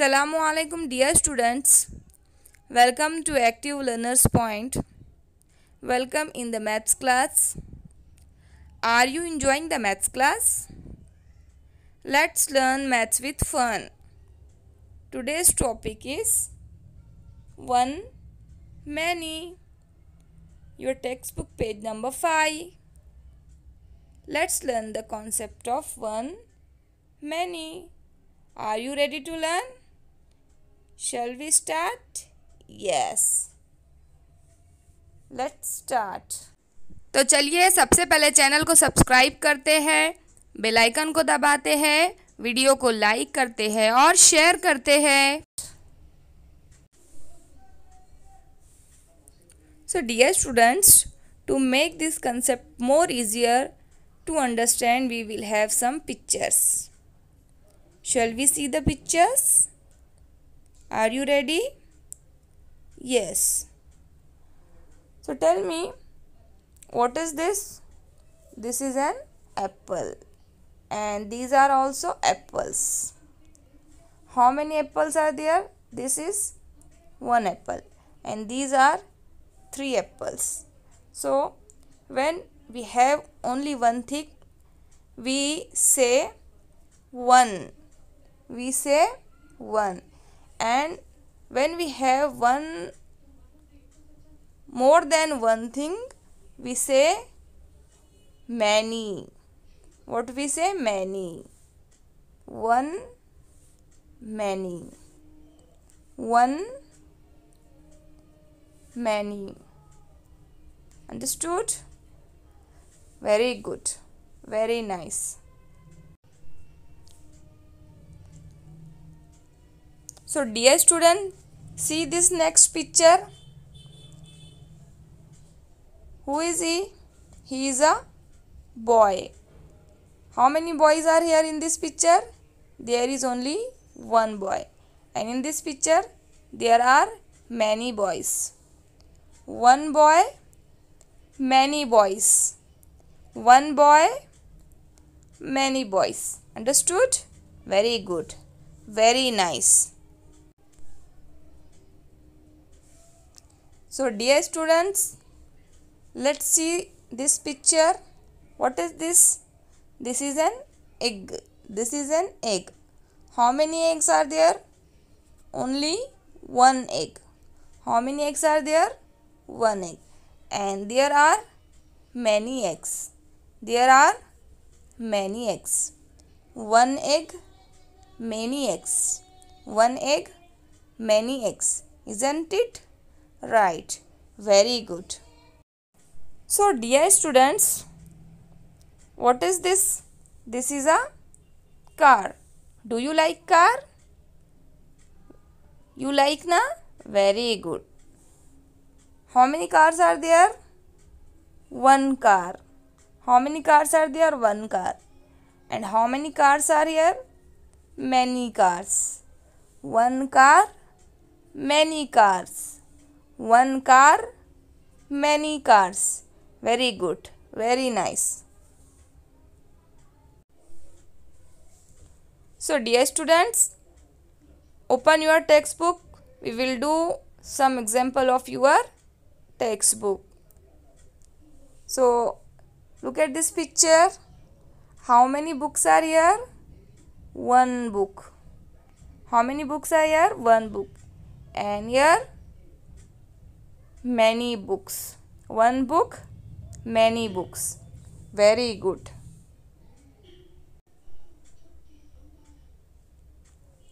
Assalamu alaikum dear students. Welcome to Active Learners Point. Welcome in the maths class. Are you enjoying the maths class? Let's learn maths with fun. Today's topic is 1 many your textbook page number 5 let's learn the concept of one many are you ready to learn Shall we start? Yes. Let's start. तो चलिए सबसे पहले channel को subscribe करते हैं bell icon को दबाते हैं वीडियो को लाइक करते हैं और शेयर करते हैं So dear students, to make this concept more easier to understand, we will have some pictures. Shall we see the pictures? Are you ready? Yes. So tell me, what is this? This is an apple. And these are also apples. How many apples are there? This is one apple. And these are three apples. So when we have only one thing, we say one. We say one and when we have one more than one thing we say many what we say many one many one many understood very good very nice so dear student see this next picture who is he he is a boy how many boys are here in this picture there is only one boy and in this picture there are many boys one boy many boys one boy many boys understood very good very nice So dear students, let's see this picture. What is this? This is an egg. This is an egg. How many eggs are there? Only one egg. How many eggs are there? One egg. And there are many eggs. There are many eggs. One egg, many eggs. One egg, many eggs. Isn't it? Right. Very good. So, dear students, what is this? This is a car. Do you like car? You like na? Very good. How many cars are there? One car. How many cars are there? One car. And how many cars are here? Many cars. One car, many cars one car many cars very good very nice so dear students open your textbook we will do some example of your textbook so look at this picture how many books are here one book how many books are here one book and here many books. One book, many books. Very good.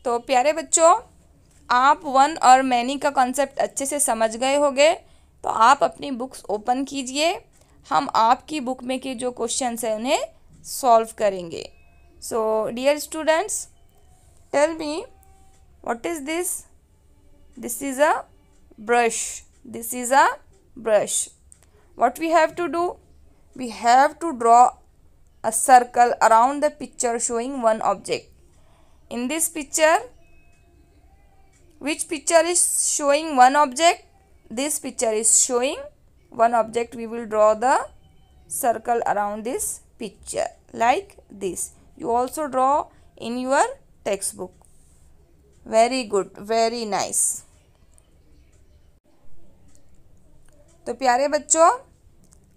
तो प्यारे बच्चों आप one और many का concept अच्छे से समझ गए होंगे तो आप अपनी बुक्स ओपन कीजिए हम आपकी बुक में के जो क्वेश्चंस हैं उन्हें सॉल्व करेंगे so dear students tell me what is this this is a brush This is a brush. What we have to do? We have to draw a circle around the picture showing one object. In this picture, which picture is showing one object? This picture is showing one object. We will draw the circle around this picture like this. You also draw in your textbook. Very good, very nice. तो प्यारे बच्चों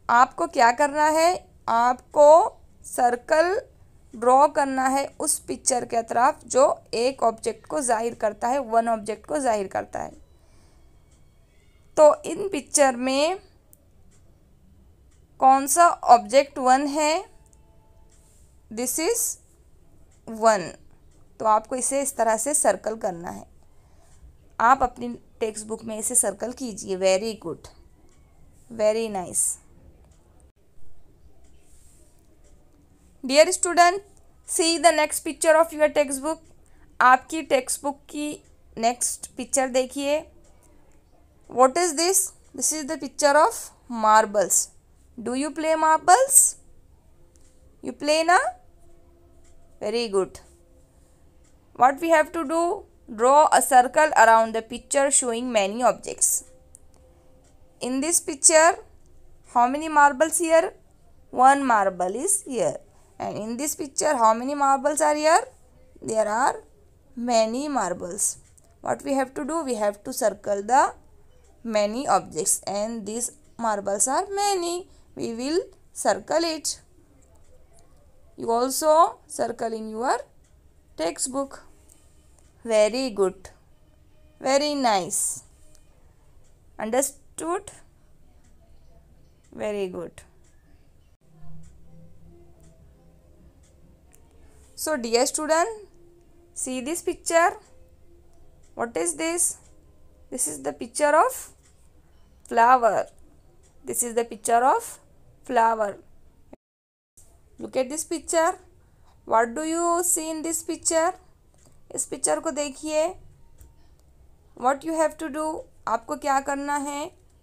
आपको क्या करना है आपको circle draw करना है उस पिक्चर के तरफ जो एक ऑब्जेक्ट को जाहिर करता है वन ऑब्जेक्ट को जाहिर करता है तो इन पिक्चर में कौन सा ऑब्जेक्ट वन है दिस इज़ वन तो आपको इसे इस तरह से सर्कल करना है आप अपनी टेक्स्ट बुक में इसे सर्कल कीजिए very good very nice dear student see the next picture of your textbook आपकी textbook बुक की नेक्स्ट पिक्चर देखिए What is this? This is the picture of marbles. Do you play marbles? You play, ना very good what we have to do draw a circle around the picture showing many objects in this picture how many marbles here one marble is here and in this picture how many marbles are here there are many marbles what we have to do we have to circle the many objects and these marbles are many we will circle it you also circle in your textbook very good very nice understand understood very good so dear student see this picture what is this this is the picture of flower this is the picture of flower look at this picture what do you see in this picture इस picture को देखिए what you have to do आपको क्या करना है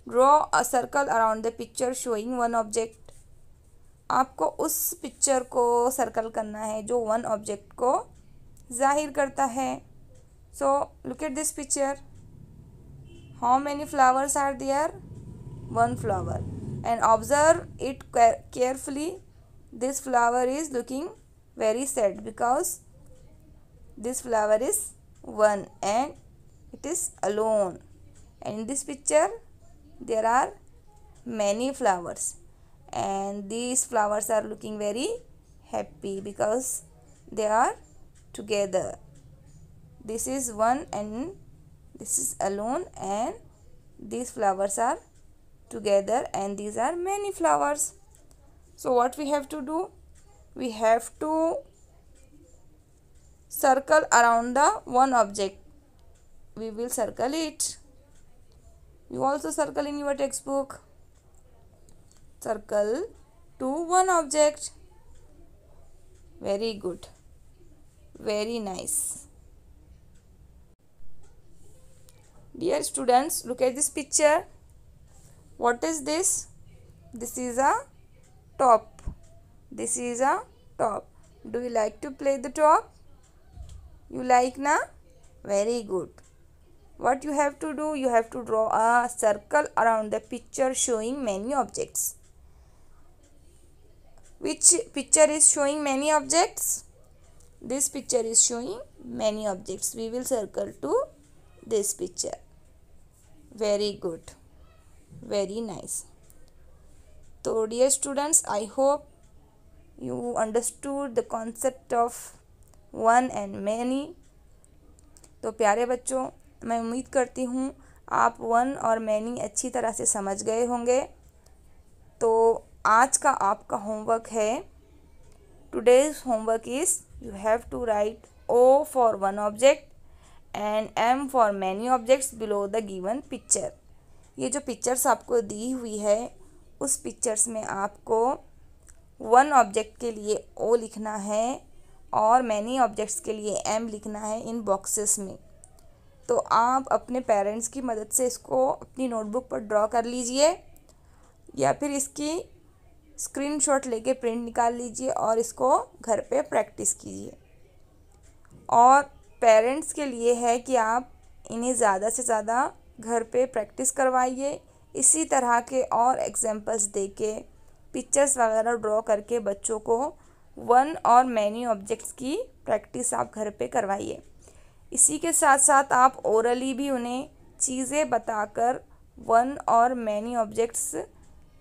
draw a circle around the picture showing one object आपको उस picture को सर्कल करना है जो वन ऑब्जेक्ट को जाहिर करता है so look at this picture how many flowers are there one flower and observe it carefully this flower is looking very sad because this flower is one and it is alone and this picture there are many flowers and these flowers are looking very happy because they are together this is one and this is alone and these flowers are together and these are many flowers so what we have to do we have to circle around the one object we will circle it you also circle in your textbook circle to one object very good very nice dear students look at this picture what is this this is a top this is a top do you like to play the top you like na very good what you have to do you have to draw a circle around the picture showing many objects which picture is showing many objects this picture is showing many objects we will circle to this picture very good very nice so dear students i hope you understood the concept of one and many. तो प्यारे बच्चों मैं उम्मीद करती हूँ आप one और many अच्छी तरह से समझ गए होंगे तो आज का आपका होमवर्क है today's homework is you have to write O for one object and M for many objects below the given picture ये जो पिक्चर्स आपको दी हुई है उस पिक्चर्स में आपको वन ऑब्जेक्ट के लिए ओ लिखना है और मैनी ऑब्जेक्ट्स के लिए एम लिखना है इन बॉक्सेस में तो आप अपने पेरेंट्स की मदद से इसको अपनी नोटबुक पर ड्रॉ कर लीजिए या फिर इसकी स्क्रीनशॉट लेके प्रिंट निकाल लीजिए और इसको घर पे प्रैक्टिस कीजिए और पेरेंट्स के लिए है कि आप इन्हें ज़्यादा से ज़्यादा घर पे प्रैक्टिस करवाइए इसी तरह के और एग्जांपल्स दे के पिक्चर्स वगैरह ड्रॉ करके बच्चों को वन और मैनी ऑब्जेक्ट्स की प्रैक्टिस आप घर पे करवाइए इसी के साथ साथ आप ओरली भी उन्हें चीज़ें बताकर वन और मैनी ऑब्जेक्ट्स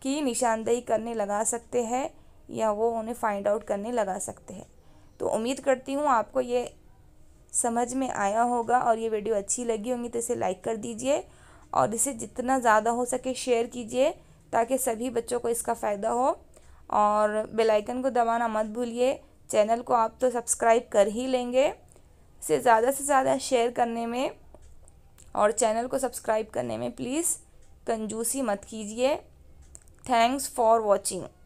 की निशानदेही करने लगा सकते हैं या वो उन्हें फाइंड आउट करने लगा सकते हैं तो उम्मीद करती हूँ आपको ये समझ में आया होगा और ये वीडियो अच्छी लगी होगी तो इसे लाइक कर दीजिए और इसे जितना ज़्यादा हो सके शेयर कीजिए ताकि सभी बच्चों को इसका फ़ायदा हो और बेल आइकन को दबाना मत भूलिए चैनल को आप तो सब्सक्राइब कर ही लेंगे से ज़्यादा से ज़्यादा शेयर करने में और चैनल को सब्सक्राइब करने में प्लीज़ कंजूसी मत कीजिए थैंक्स फॉर वॉचिंग